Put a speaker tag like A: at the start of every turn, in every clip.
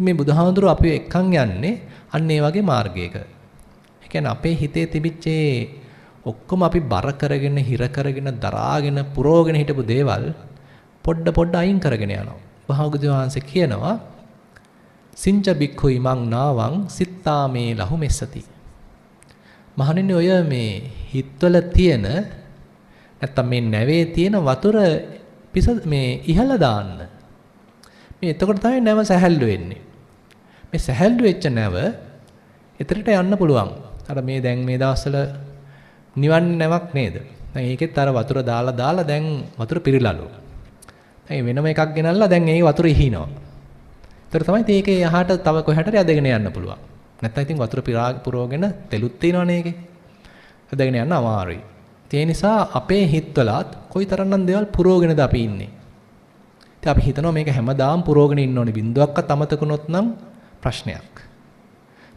A: මේ බුදුහාඳුර අපි එක්කන් යන්නේ අන්න ඒ වගේ මාර්ගයක. ඒ කියන්නේ අපේ හිතේ තිබිච්ච ඔක්කොම අපි බර කරගෙන හිර කරගෙන දරාගෙන පුරෝගෙන හිටපු දේවල් පොඩ පොඩ අයින් කරගෙන යනවා. භාගතුන් වහන්සේ කියනවා සින්ච බික්ඛුයි මං නාවං සිතාමේ ලහු මෙස්සති. මහණෙනි ඔය මේ හිතවල තියෙන නැත්තම් මේ නැවේ තියෙන වතුර පිස මේ ඉහළ දාන්න. මේ එතකොට තමයි නැව සැහැල්ලු වෙන්නේ. මේ සැහැල්ලු වෙච්ච නැව එතරට යන්න පුළුවන්. අර මේ දැන් මේ දවස්වල නිවන් නැවක් නේද? දැන් ඒකෙත් අර වතුර දාලා දාලා දැන් වතුර පිරিলাලු. දැන් වෙනම එකක් ගෙනල්ලා දැන් ඒ වතුර ඉහිනවා. ඒතර තමයි තේකේ යහට තව කොහට හරි අදගෙන යන්න පුළුවන්. නැත්නම් ඉතින් වතුර පුරවගෙන තෙලුත් තිනවනේ ඒකේ. හදගෙන යන්න අමාරුයි. ඒ නිසා අපේ හිතවලත් කොයිතරම්නම් දේවල් පුරවගෙනද අපි ඉන්නේ. ඉතින් අපි හිතනවා මේක හැමදාම පුරවගෙන ඉන්න ඕනේ. බින්දුවක්වත් අමතකුනොත් නම් ප්‍රශ්නයක්.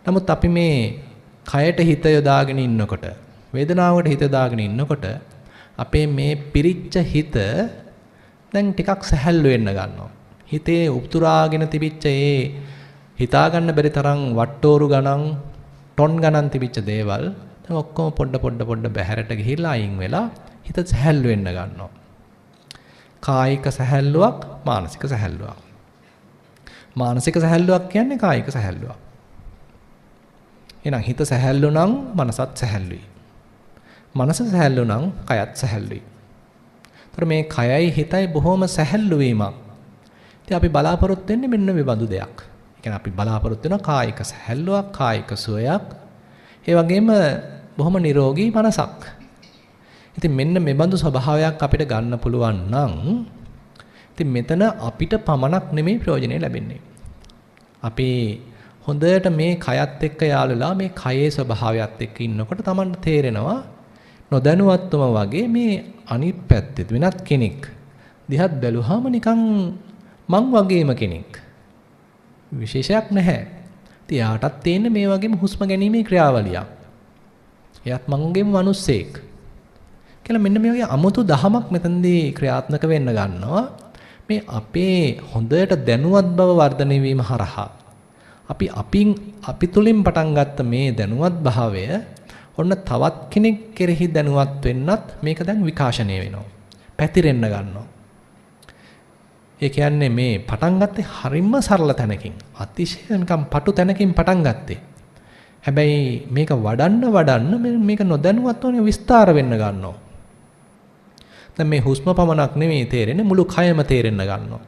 A: නමුත් අපි මේ කයට හිත යොදාගෙන ඉන්නකොට වේදනාවට හිත දාගෙන ඉන්නකොට අපේ මේ පිරිච්ච හිත දැන් ටිකක් සැහැල්ලු වෙන්න ගන්නවා. හිතේ උපුරාගෙන තිබිච්ච ඒ හිතා ගන්න බැරි තරම් වට්ටෝරු ගණන් ටොන් ගණන් තිබිච්ච දේවල් දැන් ඔක්කොම පොඩ පොඩ පොඩ බැහැරට ගිහිල්ලා අයින් වෙලා හිත සැහැල්ලු වෙන්න ගන්නවා. කායික සැහැල්ලුවක් මානසික සැහැල්ලුවක්. මානසික සැහැල්ලුවක් කියන්නේ කායික සැහැල්ලුවක්. එහෙනම් හිත සැහැල්ලු නම් මනසත් සැහැල්ලුයි. මනස සැහැල්ලු නම් කයත් සැහැල්ලුයි. ඒතර මේ කයයි හිතයි බොහොම සැහැල්ලු වීමක්. ඉතින් අපි බලාපොරොත්තු වෙන්නේ මෙන්න මේ බඳු දෙයක්. ඒ කියන්නේ අපි බලාපොරොත්තු වෙන කායික සැහැල්ලුවක්, කායික සුවයක්. ඒ වගේම බොහොම නිරෝගී මනසක්. ඉතින් මෙන්න මේ බඳු ස්වභාවයක් අපිට ගන්න පුළුවන් නම් ඉතින් මෙතන අපිට පමණක් නෙමෙයි ප්‍රයෝජනෙ ලැබෙන්නේ. අපේ හොඳට මේ කයත් එක්ක යාළුලා මේ කයේ ස්වභාවයත් එක්ක ඉන්නකොට Taman තේරෙනවා නොදැනුවත්වම වගේ මේ අනිත් පැත්තේ වෙනත් කෙනෙක් දිහත් බැලුවාම නිකන් මං වගේම කෙනෙක් විශේෂයක් නැහැ. ඉතින් යාටත් තියෙන මේ වගේම හුස්ම ගැනීමේ ක්‍රියාවලියක්. එයාත් මංගේම මිනිස්සෙක්. කියලා මෙන්න මේ වගේ අමුතු දහමක් මෙතනදී ක්‍රියාත්මක වෙන්න ගන්නවා. මේ අපේ හොඳට දැනුවත් බව වර්ධනය වීම හරහා අපි අපින් අපි තුලින් පටන් ගත්ත මේ දැනුවත් භාවය ඔන්න තවත් කෙනෙක් කෙරෙහි දැනුවත් වෙන්නත් මේක දැන් විකාශනය වෙනවා. පැතිරෙන්න ගන්නවා. ඒ කියන්නේ මේ පටන් ගත්තේ හරිම සරල තැනකින් අතිශය නිකම් පටු තැනකින් පටන් ගත්තේ. හැබැයි මේක වඩන්න වඩන්න මේක නොදැනුවත්වම විස්තර වෙන්න ගන්නවා. දැන් මේ හුස්ම පමණක් නෙමෙයි තේරෙන්නේ මුළු කයම තේරෙන්න ගන්නවා.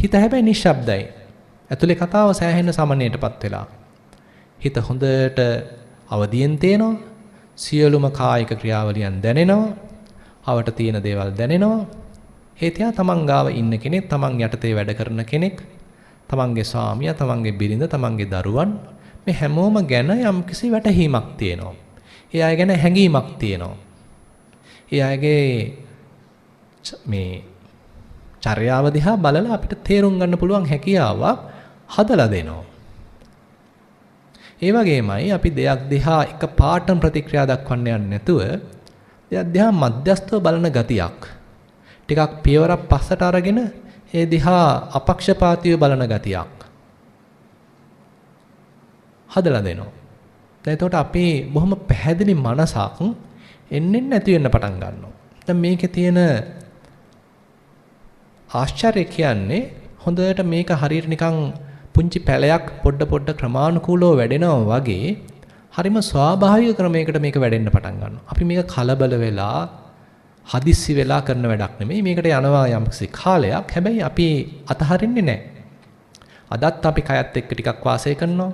A: හිත හැබැයි නිශ්ශබ්දයි. ඇතුලේ කතාව සෑහෙන සමනයටපත් වෙලා. හිත හොඳට අවදියෙන් තේනවා. සියලුම කායික ක්‍රියාවලියන් දැනෙනවා. හවට තියෙන දේවල් දැනෙනවා. හේතයා තමන් ගාව ඉන්න කෙනෙක්, තමන් යටතේ වැඩ කරන කෙනෙක්, තමන්ගේ ස්වාමියා, තමන්ගේ බිරිඳ, තමන්ගේ දරුවන් මේ හැමෝම ගැන යම්කිසි වැටහීමක් තියෙනවා. ඒ අය ගැන හැඟීමක් තියෙනවා. ඒ අයගේ මේ චර්යාව දිහා බලලා අපිට තේරුම් ගන්න පුළුවන් හැකියාවක් හදලා දෙනවා. ඒ වගේමයි අපි දෙයක් දිහා එක පාටම් ප්‍රතික්‍රියා දක්වන්න යන්නේ නැතුව දෙයක් දිහා මධ්‍යස්තව බලන ගතියක් ටිකක් පියවරක් පස්සට අරගෙන ඒ දිහා අපක්ෂපාතීව බලන ගතියක් හදලා දෙනවා. දැන් එතකොට අපි බොහොම පැහැදිලි මනසක් එන්නෙන් නැති වෙන්න පටන් ගන්නවා. දැන් මේකේ තියෙන ආශ්චර්ය කියන්නේ හොඳට මේක හරියට නිකන් පුංචි පැලයක් පොඩ පොඩ ක්‍රමානුකූලව වැඩෙනවා වගේ හරිම ස්වාභාවික ක්‍රමයකට මේක වැඩෙන්න පටන් ගන්නවා. අපි මේක කලබල වෙලා හදිස්සි වෙලා කරන වැඩක් නෙමෙයි. මේකට යනවා යම්කිසි කාලයක්. හැබැයි අපි අතහරින්නේ නැහැ. අදත් අපි කයත් එක්ක ටිකක් වාසය කරනවා.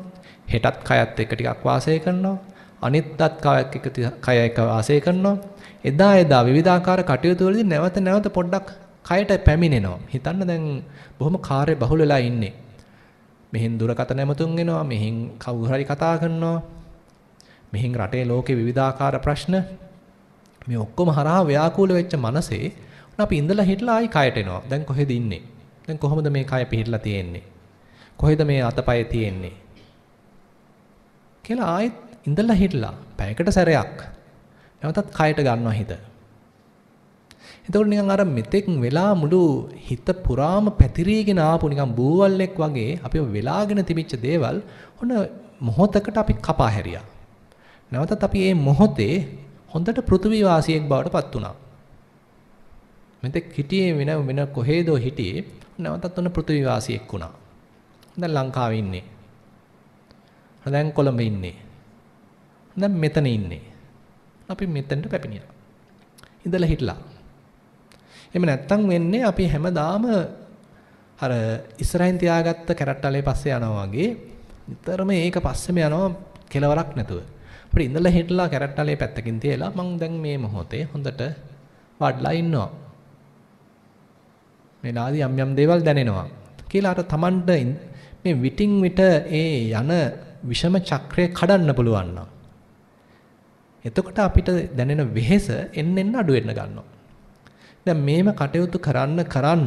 A: හෙටත් කයත් එක්ක ටිකක් වාසය කරනවා. අනිත්ත් කයක් එක කය එක වාසය කරනවා. එදා එදා විවිධාකාර කටයුතු වලදී නැවත නැවත පොඩ්ඩක් කයට පැමිණෙනවා. හිතන්න දැන් බොහොම කාර්ය බහුල වෙලා ඉන්නේ. මෙහෙන් දුරකතන ඇමතුම් එනවා, මෙහෙන් කවුරු හරි කතා කරනවා. මෙහෙන් රටේ ලෝකේ විවිධාකාර ප්‍රශ්න මේ ඔක්කොම හරහා ව්‍යාකූල වෙච්ච මනසේ අපි ඉඳලා හිටලා ආයි කයට එනවා. දැන් කොහෙද ඉන්නේ? දැන් කොහොමද මේ කය පිළිලා තියෙන්නේ? කොහෙද මේ අතපය තියෙන්නේ? කියලා ආයෙත් ඉඳලා හිටලා පැයකට සැරයක් නැවතත් කයට ගන්නවා හිත. එතකොට නිකන් අර මෙතෙක් වෙලා මුළු හිත පුරාම පැතිරීගෙන ආපු නිකන් බූවල්ෙක් වගේ අපිව වෙලාගෙන තිබිච්ච දේවල් ඔන්න මොහොතකට අපි කපා හැරියා. නැවතත් අපි මේ මොහොතේ හොඳට පෘථිවි වාසියෙක් බවට පත් වුණා. මෙතෙක් හිටියේ වෙන වෙන කොහෙදෝ හිටියේ නැවතත් ඔන්න පෘථිවි වාසියෙක් වුණා. දැන් ලංකාවේ ඉන්නේ. දැන් කොළඹ ඉන්නේ. දැන් මෙතන ඉන්නේ. අපි මෙතෙන්ට පැමිණියා. ඉඳලා හිටලා. එහෙම නැත්තම් වෙන්නේ අපි හැමදාම අර ඉස්සරහින් තියාගත්ත කැරට්ටලේ පස්සේ යනවා වගේ නිතරම ඒක පස්සෙම යනවා කෙලවරක් නැතුව. අපිට ඉඳලා හිටලා කැරට්ටලේ පැත්තකින් තියලා මං දැන් මේ මොහොතේ හොඳට වඩලා ඉන්නවා. මේ නාදී යම් යම් දේවල් දැනෙනවා කියලා අර Tamanට මේ විටින් විට ඒ යන විෂම චක්‍රය කඩන්න පුළුවන් නම් එතකොට අපිට දැනෙන වෙහෙස එන්න එන්න අඩු වෙන්න ගන්නවා. දැන් මේම කටයුතු කරන්න කරන්න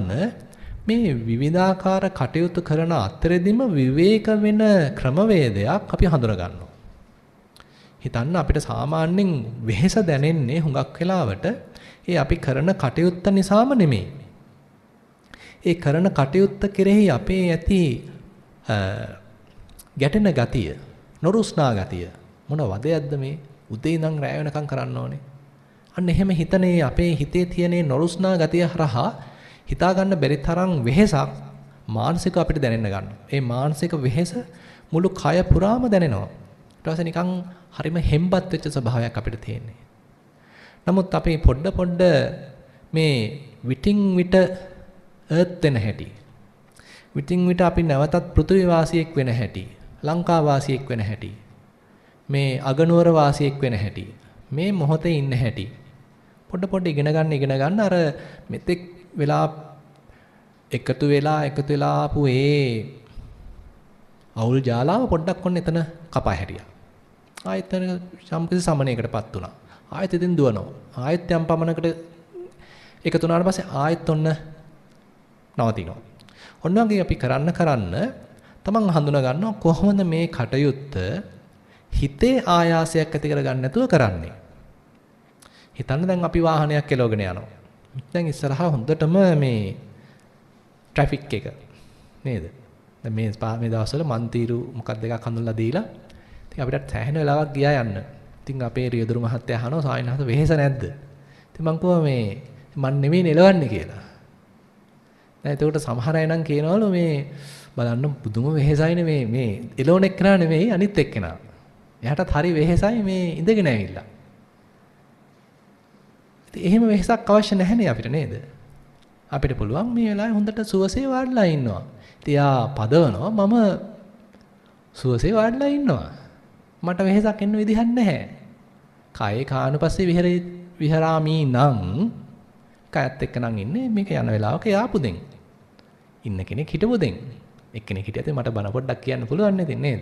A: මේ විවිධාකාර කටයුතු කරන අතරෙදිම විවේක වෙන ක්‍රමවේදයක් අපි හඳුන ගන්නවා. හිතන්න අපිට සාමාන්‍යයෙන් වෙහෙස දැනෙන්නේ හුඟක් වෙලාවට ඒ අපි කරන කටයුත්ත නිසාම නෙමෙයි. ඒ කරන කටයුත්ත කෙරෙහි අපේ ඇති ගැටෙන ගතිය, නොරුස්නා ගතිය මොන වදයක්ද මේ? උදේ ඉඳන් රෑ වෙනකම් කරන්න ඕනේ. අන්න එහෙම හිතනේ අපේ හිතේ තියෙන නොරුස්නා ගතිය හරහා හිතා ගන්න බැරි තරම් වෙහෙසක් මානසික අපිට දැනෙන්න ගන්නවා. ඒ මානසික වෙහෙස මුළු කය පුරාම දැනෙනවා. ඊට පස්සේ නිකන් හරිම හෙම්බත් වෙච්ච ස්වභාවයක් අපිට තියෙන්නේ. නමුත් අපි පොඩ පොඩ මේ විටින් විට අර්ත් වෙන හැටි. විටින් විට අපි නැවතත් පෘථිවි වාසියෙක් වෙන හැටි. ලංකා වාසියෙක් වෙන හැටි. මේ අගනුවර වාසියෙක් වෙන හැටි. මේ මොහොතේ ඉන්න හැටි. පොඩ පොඩ ඉගෙන ගන්න ඉගෙන ගන්න අර මෙතෙක් වෙලා එකතු වෙලා එකතු වෙලා ආපු ඒ අවුල් ජාලාව පොඩ්ඩක් ඔන්න එතන කපා හැරියා. ආයෙත් එතන සම්පූර්ණ සමනයකටපත් වුණා. ආයෙත් එතෙන් දුවනවා. ආයෙත් යම් පමණකට එකතු වුණාට පස්සේ ආයෙත් ඔන්න නවතිනවා. ඔන්න වගේ අපි කරන්න කරන්න තමන් හඳුනා ගන්නවා කොහොමද මේ කටයුත්ත හිතේ ආයාසයක් ඇති කරගන්න නැතුව කරන්නේ. හිතන්න දැන් අපි වාහනයක් එලවගෙන යනවා. දැන් ඉස්සරහා හොඳටම මේ ට්‍රැෆික් එක නේද? දැන් මේ මේ දවස්වල මන්තිරු මොකක් දෙකක් හඳුන්ලා දීලා ඉතින් අපිට සෑහෙන වෙලාවක් ගියා යන්න. ඉතින් අපේ රියදුරු මහත්තයා අහනවා සායනහස වෙහෙස නැද්ද? ඉතින් මං කිව්වා මේ මන් නෙමෙයි නෙලවන්නේ කියලා. දැන් එතකොට සමහර අය නම් කියනවලු මේ බලන්න පුදුම වෙහෙසයිනේ මේ මේ එලෝන එක්කනා නෙමෙයි අනිත් එක්කනා. එයාටත් හරි වෙහෙසයි මේ ඉඳගෙන ඇවිල්ලා. ඉතින් එහෙම වෙහෙසක් අවශ්‍ය නැහැනේ අපිට නේද? අපිට පුළුවන් මේ වෙලාවේ හොඳට සුවසේ වාඩිලා ඉන්නවා. ඉතින් යා පදවනවා මම සුවසේ වාඩිලා ඉන්නවා. මට වෙහෙසක් එන්න විදිහක් නැහැ. කයේ කානුපස්සේ විහෙරේ විහරාමි නම් කයත් එක්ක නම් ඉන්නේ මේක යන වෙලාවක යාපු දෙන්. ඉන්න කෙනෙක් හිටපු දෙන්. එක්කෙනෙක් හිටියද මට බන පොඩ්ඩක් කියන්න පුළුවන් නේද?